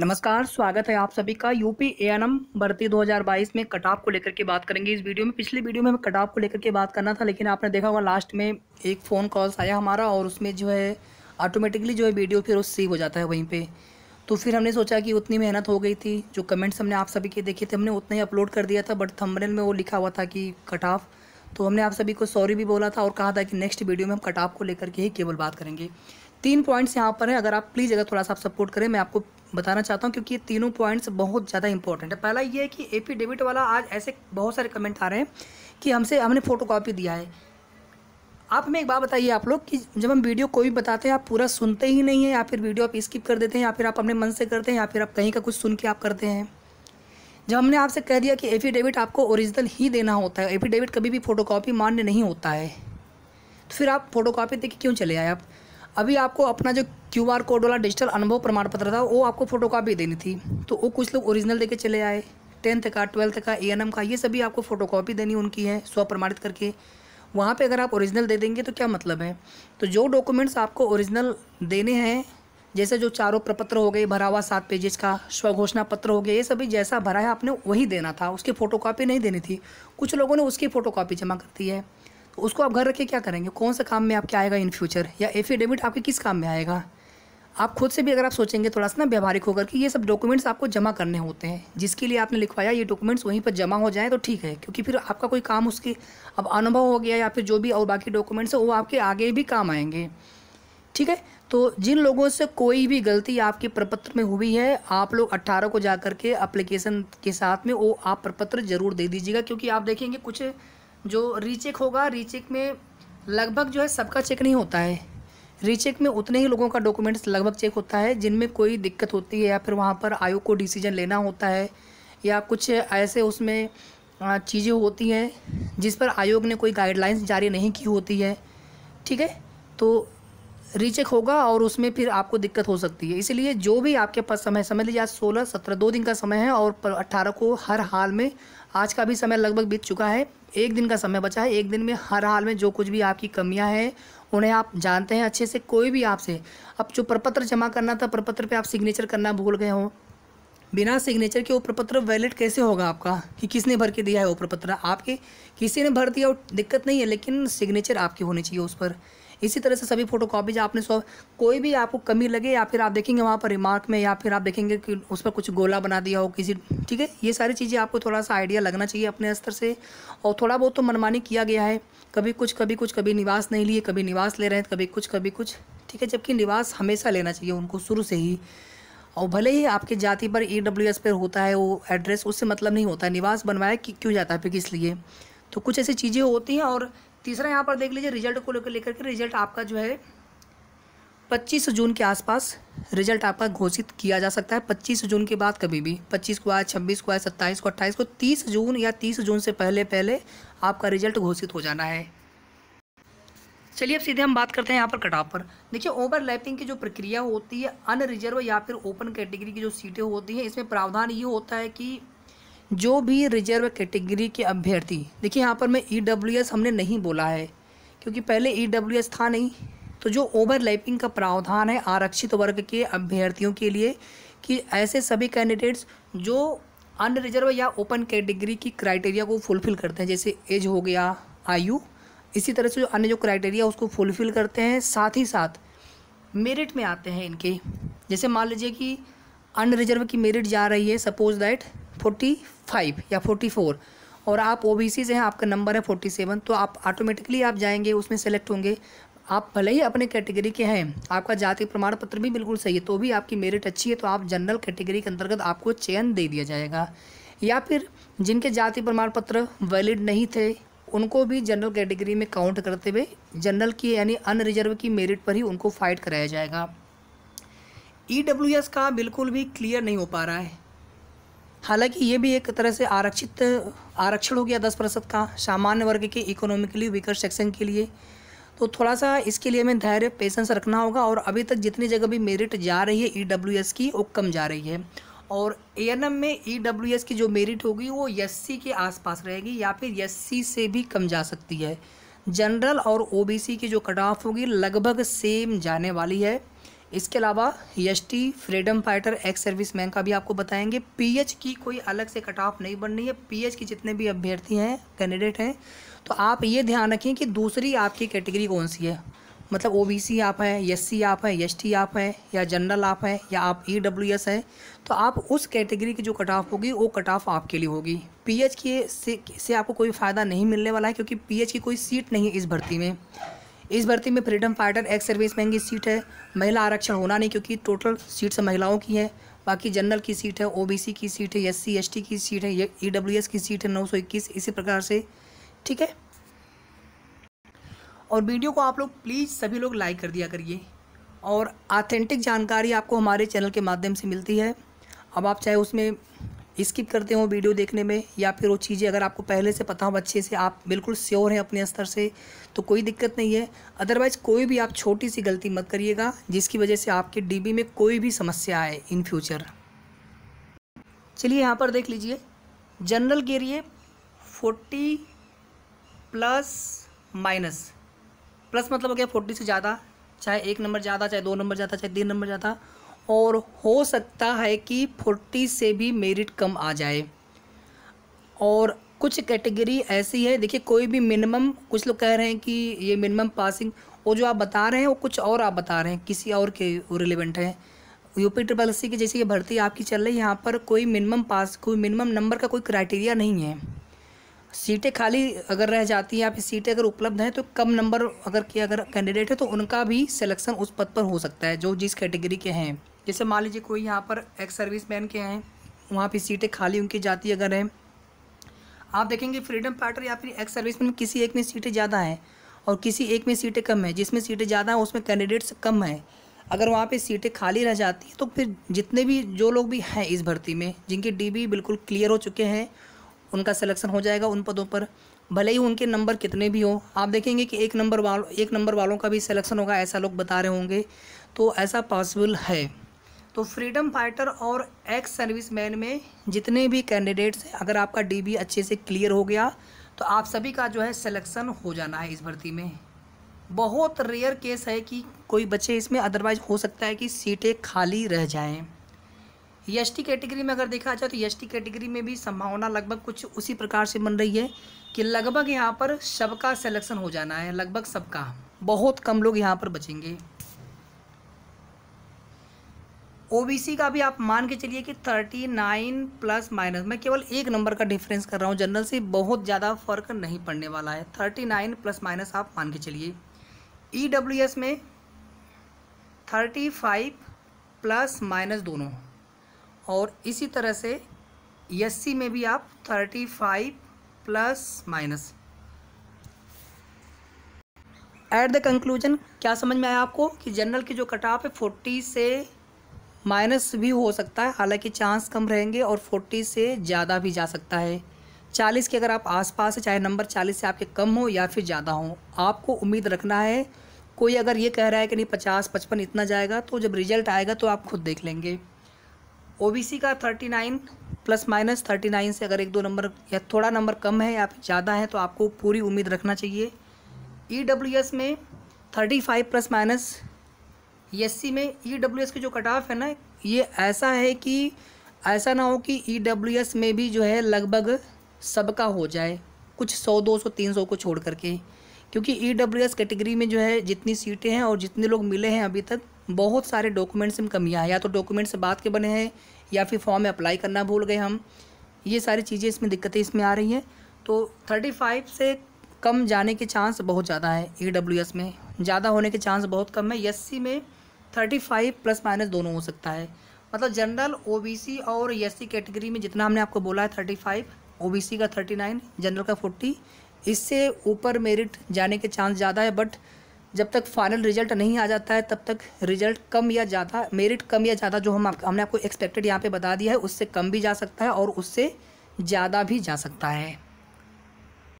नमस्कार स्वागत है आप सभी का यूपी एम भर्ती 2022 में कटाप को लेकर के बात करेंगे इस वीडियो में पिछली वीडियो में हमें कटाप को लेकर के बात करना था लेकिन आपने देखा होगा लास्ट में एक फ़ोन कॉल्स आया हमारा और उसमें जो है ऑटोमेटिकली जो है वीडियो फिर सेव हो जाता है वहीं पर तो फिर हमने सोचा कि उतनी मेहनत हो गई थी जो कमेंट्स हमने आप सभी के देखे थे हमने उतना ही अपलोड कर दिया था बट थंबनेल में वो लिखा हुआ था कि कटाफ तो हमने आप सभी को सॉरी भी बोला था और कहा था कि नेक्स्ट वीडियो में हम कटाप को लेकर के ही केवल बात करेंगे तीन पॉइंट्स यहाँ पर हैं अगर आप प्लीज़ अगर थोड़ा सा आप सपोर्ट करें मैं आपको बताना चाहता हूँ क्योंकि ये तीनों पॉइंट्स बहुत ज़्यादा इंपॉर्टेंट है पहला ये है कि एफिडेविट वाला आज ऐसे बहुत सारे कमेंट आ रहे हैं कि हमसे हमने फ़ोटोकॉपी दिया है आप हमें एक बात बताइए आप लोग कि जब हम वीडियो कोई भी बताते हैं आप पूरा सुनते ही नहीं हैं या फिर वीडियो आप स्किप कर देते हैं या फिर आप अपने मन से करते हैं या फिर आप कहीं का कुछ सुन के आप करते हैं जब हमने आपसे कह दिया कि एफिडेविट आपको ओरिजिनल ही देना होता है एफिडेविट कभी भी फ़ोटोकॉपी मान्य नहीं होता है तो फिर आप फ़ोटोकॉपी देखिए क्यों चले आए आप अभी आपको अपना जो क्यू आर कोड वाला डिजिटल अनुभव प्रमाण पत्र था वो आपको फोटो कापी देनी थी तो वो कुछ लोग ओरिजिनल देके चले आए टेंथ का ट्वेल्थ का ए का ये सभी आपको फोटो कापी देनी उनकी है स्व प्रमाणित करके वहाँ पे अगर आप ओरिजिनल दे देंगे तो क्या मतलब है तो जो डॉक्यूमेंट्स आपको ओरिजिनल देने हैं जैसे जो चारों प्रपत्र हो गए भरा हुआ सात पेजेस का स्व घोषणा पत्र हो गया ये सभी जैसा भरा है आपने वही देना था उसकी फ़ोटो कापी नहीं देनी थी कुछ लोगों ने उसकी फ़ोटो कापी जमा करती है तो उसको आप घर रख के क्या करेंगे कौन से काम में आपके आएगा इन फ्यूचर या एफिडेविट आपके किस काम में आएगा आप खुद से भी अगर आप सोचेंगे थोड़ा सा ना व्यवहारिक होकर कि ये सब डॉक्यूमेंट्स आपको जमा करने होते हैं जिसके लिए आपने लिखवाया ये डॉक्यूमेंट्स वहीं पर जमा हो जाए तो ठीक है क्योंकि फिर आपका कोई काम उसके अब अनुभव हो गया या फिर जो भी और बाकी डॉक्यूमेंट्स हैं वो आपके आगे भी काम आएंगे ठीक है तो जिन लोगों से कोई भी गलती आपके प्रपत्र में हुई है आप लोग 18 को जा करके के अप्लीकेशन के साथ में वो आप प्रपत्र ज़रूर दे दीजिएगा क्योंकि आप देखेंगे कुछ जो रीचेक होगा रीचेक में लगभग जो है सबका चेक नहीं होता है रीचेक में उतने ही लोगों का डॉक्यूमेंट्स लगभग चेक होता है जिनमें कोई दिक्कत होती है या फिर वहाँ पर आयोग को डिसीजन लेना होता है या कुछ ऐसे उसमें चीज़ें होती हैं जिस पर आयोग ने कोई गाइडलाइंस जारी नहीं की होती है ठीक है तो रीचेक होगा और उसमें फिर आपको दिक्कत हो सकती है इसलिए जो भी आपके पास समय समझ लीजिए आज सोलह सत्रह दो दिन का समय है और अट्ठारह को हर हाल में आज का भी समय लगभग बीत चुका है एक दिन का समय बचा है एक दिन में हर हाल में जो कुछ भी आपकी कमियां हैं उन्हें आप जानते हैं अच्छे से कोई भी आपसे अब जो प्रपत्र जमा करना था प्रपत्र पे आप सिग्नेचर करना भूल गए हो बिना सिग्नेचर के वो प्रपत्र वैलिड कैसे होगा आपका कि किसने भर के दिया है वो प्रपत्र आपके किसी ने भर दिया वो दिक्कत नहीं है लेकिन सिग्नेचर आपके होने चाहिए उस पर इसी तरह से सभी फोटो कॉपीज आपने सौ कोई भी आपको कमी लगे या फिर आप देखेंगे वहाँ पर रिमार्क में या फिर आप देखेंगे कि उस पर कुछ गोला बना दिया हो किसी ठीक है ये सारी चीज़ें आपको थोड़ा सा आइडिया लगना चाहिए अपने स्तर से और थोड़ा बहुत तो मनमानी किया गया है कभी कुछ कभी कुछ कभी निवास नहीं लिए कभी निवास ले रहे हैं कभी कुछ कभी कुछ ठीक है जबकि निवास हमेशा लेना चाहिए उनको शुरू से ही और भले ही आपके जाति पर ई डब्ल्यू एस पर होता है वो एड्रेस उससे मतलब नहीं होता निवास बनवाया कि क्यों जाता है फिर किस लिए तो कुछ ऐसी चीज़ें होती हैं और तीसरा यहाँ पर देख लीजिए रिजल्ट को लेकर लेकर के रिजल्ट आपका जो है पच्चीस जून के आसपास रिजल्ट आपका घोषित किया जा सकता है पच्चीस जून के बाद कभी भी पच्चीस को आए छब्बीस को आए सत्ताईस को अट्ठाईस को तीस जून या तीस जून से पहले पहले आपका रिजल्ट घोषित हो जाना है चलिए अब सीधे हम बात करते हैं यहाँ पर कटाव पर देखिए ओवरलैपिंग की जो प्रक्रिया होती है अनरिजर्व या फिर ओपन कैटेगरी की जो सीटें होती हैं इसमें प्रावधान ये होता है कि जो भी रिजर्व कैटेगरी के अभ्यर्थी देखिए यहाँ पर मैं ई e हमने नहीं बोला है क्योंकि पहले ई e था नहीं तो जो ओवरलैपिंग का प्रावधान है आरक्षित वर्ग के अभ्यर्थियों के लिए कि ऐसे सभी कैंडिडेट्स जो अन्य रिजर्व या ओपन कैटेगरी की क्राइटेरिया को फुलफ़िल करते हैं जैसे एज हो गया आयु इसी तरह से जो अन्य जो क्राइटेरिया उसको फुलफ़िल करते हैं साथ ही साथ मेरिट में आते हैं इनके जैसे मान लीजिए कि अन्य रिजर्व की मेरिट जा रही है सपोज दैट फोर्टी फाइव या फोर्टी फोर और आप ओ बी सी से हैं आपका नंबर है फोर्टी सेवन तो आप ऑटोमेटिकली आप जाएंगे उसमें सेलेक्ट होंगे आप भले ही अपने कैटेगरी के हैं आपका जाति प्रमाण पत्र भी बिल्कुल सही है तो भी आपकी मेरिट अच्छी है तो आप जनरल कैटेगरी के अंतर्गत आपको चयन दे दिया जाएगा या फिर जिनके जाति प्रमाण पत्र वैलिड नहीं थे उनको भी जनरल कैटेगरी में काउंट करते हुए जनरल की यानी अनरिजर्व की मेरिट पर ही उनको फाइट कराया जाएगा ई e का बिल्कुल भी क्लियर नहीं हो पा रहा है हालांकि ये भी एक तरह से आरक्षित आरक्षण हो गया दस प्रतिशत का सामान्य वर्ग के इकोनॉमिकली वीकर सेक्शन के लिए तो थोड़ा सा इसके लिए हमें धैर्य पेशेंस रखना होगा और अभी तक जितनी जगह भी मेरिट जा रही है ई की वो कम जा रही है और ए में ई e की जो मेरिट होगी वो एस के आसपास रहेगी या फिर एस से भी कम जा सकती है जनरल और ओबीसी की जो कट ऑफ होगी लगभग सेम जाने वाली है इसके अलावा यश टी freedom fighter ex serviceman का भी आपको बताएंगे पीएच की कोई अलग से कट ऑफ नहीं बन रही है पीएच की जितने भी अभ्यर्थी हैं कैंडिडेट हैं तो आप ये ध्यान रखें कि दूसरी आपकी कैटेगरी कौन सी है मतलब ओबीसी आप हैं सी e आप हैं टी e आप हैं या जनरल आप हैं या आप एस e हैं तो आप उस कैटेगरी की जो कट ऑफ होगी वो कट ऑफ आपके लिए होगी पीएच की से, से आपको कोई फ़ायदा नहीं मिलने वाला है क्योंकि पीएच की कोई सीट नहीं है इस भर्ती में इस भर्ती में freedom fighter ex serviceman की सीट है महिला आरक्षण होना नहीं क्योंकि टोटल सीट्स महिलाओं की हैं बाकी जनरल की सीट है ओबीसी की सीट है एस सी की सीट है ई की सीट है नौ इसी प्रकार से ठीक है और वीडियो को आप लोग प्लीज़ सभी लोग लाइक कर दिया करिए और ऑथेंटिक जानकारी आपको हमारे चैनल के माध्यम से मिलती है अब आप चाहे उसमें स्किप करते हो वीडियो देखने में या फिर वो चीज़ें अगर आपको पहले से पता हो अच्छे से आप बिल्कुल श्योर हैं अपने स्तर से तो कोई दिक्कत नहीं है अदरवाइज़ कोई भी आप छोटी सी गलती मत करिएगा जिसकी वजह से आपके डीबी में कोई भी समस्या आए इन फ्यूचर चलिए यहाँ पर देख लीजिए जनरल के लिए फोर्टी प्लस माइनस प्लस मतलब हो गया फोर्टी से ज़्यादा चाहे एक नंबर ज़्यादा चाहे दो नंबर ज़्यादा चाहे तीन नंबर ज़्यादा और हो सकता है कि फोर्टी से भी मेरिट कम आ जाए और कुछ कैटेगरी ऐसी है देखिए कोई भी मिनिमम कुछ लोग कह रहे हैं कि ये मिनिमम पासिंग वो जो आप बता रहे हैं वो कुछ और आप बता रहे हैं किसी और के रिलेवेंट हैं यूपी ट्रिपल सी की जैसे कि भर्ती आपकी चल रही है यहाँ पर कोई मिनिमम पास कोई मिनिमम नंबर का कोई क्राइटेरिया नहीं है सीटें खाली अगर रह जाती हैं आपकी सीटें अगर उपलब्ध हैं तो कम नंबर अगर की अगर कैंडिडेट है तो उनका भी सिलेक्शन उस पद पर हो सकता है जो जिस कैटेगरी के हैं जैसे मान लीजिए कोई यहाँ पर एक्स सर्विस मैन के हैं वहाँ पर सीटें खाली उनकी जाती अगर हैं आप देखेंगे फ्रीडम फाइटर या फिर एक सर्विस मैन किसी एक में सीटें ज़्यादा हैं और किसी एक में सीटें कम है जिसमें सीटें ज़्यादा हैं उसमें कैंडिडेट्स कम हैं अगर वहाँ पे सीटें खाली रह जाती हैं तो फिर जितने भी जो लोग भी हैं इस भर्ती में जिनके डीबी बिल्कुल क्लियर हो चुके हैं उनका सिलेक्शन हो जाएगा उन पदों पर भले ही उनके नंबर कितने भी हो आप देखेंगे कि एक नंबर वालों एक नंबर वालों का भी सिलेक्शन होगा ऐसा लोग बता रहे होंगे तो ऐसा पॉसिबल है तो फ्रीडम फाइटर और एक्स सर्विस मैन में जितने भी कैंडिडेट्स हैं अगर आपका डीबी अच्छे से क्लियर हो गया तो आप सभी का जो है सिलेक्शन हो जाना है इस भर्ती में बहुत रेयर केस है कि कोई बच्चे इसमें अदरवाइज हो सकता है कि सीटें खाली रह जाएं टी कैटेगरी में अगर देखा जाए तो टी कैटेगरी में भी संभावना लगभग कुछ उसी प्रकार से बन रही है कि लगभग यहाँ पर सबका सिलेक्शन हो जाना है लगभग सबका बहुत कम लोग यहाँ पर बचेंगे ओबीसी का भी आप मान के चलिए कि थर्टी नाइन प्लस माइनस मैं केवल एक नंबर का डिफरेंस कर रहा हूँ जनरल से बहुत ज़्यादा फर्क नहीं पड़ने वाला है थर्टी नाइन प्लस माइनस आप मान के चलिए ई डब्ल्यू एस में थर्टी फाइव प्लस माइनस दोनों और इसी तरह से एस सी में भी आप thirty five plus minus at the conclusion क्या समझ में आया आपको कि जनरल की जो कटाप है फोर्टी से माइनस भी हो सकता है हालांकि चांस कम रहेंगे और फोर्टी से ज़्यादा भी जा सकता है चालीस के अगर आप आसपास पास चाहे नंबर चालीस से आपके कम हो या फिर ज़्यादा हो आपको उम्मीद रखना है कोई अगर ये कह रहा है कि नहीं पचास पचपन इतना जाएगा तो जब रिजल्ट आएगा तो आप खुद देख लेंगे ओ का thirty nine plus minus thirty nine से अगर एक दो नंबर या थोड़ा नंबर कम है या फिर ज़्यादा है तो आपको पूरी उम्मीद रखना चाहिए ई e में thirty five plus minus S e में ई e के जो कट ऑफ है ना ये ऐसा है कि ऐसा ना हो कि ई e में भी जो है लगभग सबका हो जाए कुछ सौ दो सौ तीन सौ को छोड़ करके क्योंकि ई कैटेगरी में जो है जितनी सीटें हैं और जितने लोग मिले हैं अभी तक बहुत सारे डॉक्यूमेंट्स में कमियाँ हैं या तो डॉक्यूमेंट्स से बात के बने हैं या फिर फॉर्म में अप्लाई करना भूल गए हम ये सारी चीज़ें इसमें दिक्कतें इसमें आ रही हैं तो थर्टी फाइव से कम जाने के चांस बहुत ज़्यादा है ई में ज़्यादा होने के चांस बहुत कम है एस में थर्टी फाइव प्लस माइनस दोनों हो सकता है मतलब जनरल ओबीसी और एस e कैटेगरी में जितना हमने आपको बोला है थर्टी फाइव ओ का थर्टी नाइन जनरल का फोर्टी इससे ऊपर मेरिट जाने के चांस ज़्यादा है बट जब तक फाइनल रिजल्ट नहीं आ जाता है तब तक रिजल्ट कम या ज़्यादा मेरिट कम या ज़्यादा जो हम आप, हमने आपको एक्सपेक्टेड यहाँ पे बता दिया है उससे कम भी जा सकता है और उससे ज़्यादा भी जा सकता है